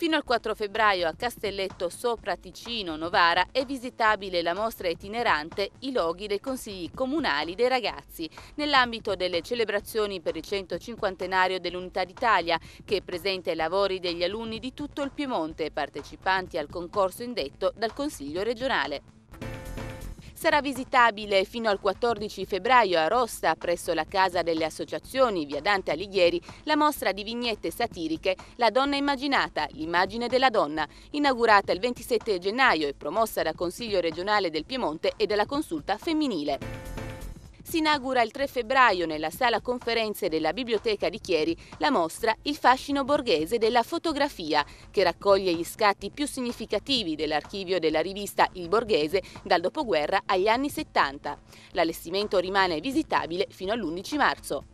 Fino al 4 febbraio a Castelletto sopra Ticino, Novara, è visitabile la mostra itinerante I loghi dei consigli comunali dei ragazzi, nell'ambito delle celebrazioni per il 150 dell'Unità d'Italia, che presenta i lavori degli alunni di tutto il Piemonte partecipanti al concorso indetto dal Consiglio regionale sarà visitabile fino al 14 febbraio a Rossa, presso la Casa delle Associazioni, via Dante Alighieri, la mostra di vignette satiriche La donna immaginata, l'immagine della donna, inaugurata il 27 gennaio e promossa dal Consiglio regionale del Piemonte e dalla consulta femminile si inaugura il 3 febbraio nella sala conferenze della Biblioteca di Chieri la mostra Il fascino borghese della fotografia, che raccoglie gli scatti più significativi dell'archivio della rivista Il Borghese dal dopoguerra agli anni 70. L'allestimento rimane visitabile fino all'11 marzo.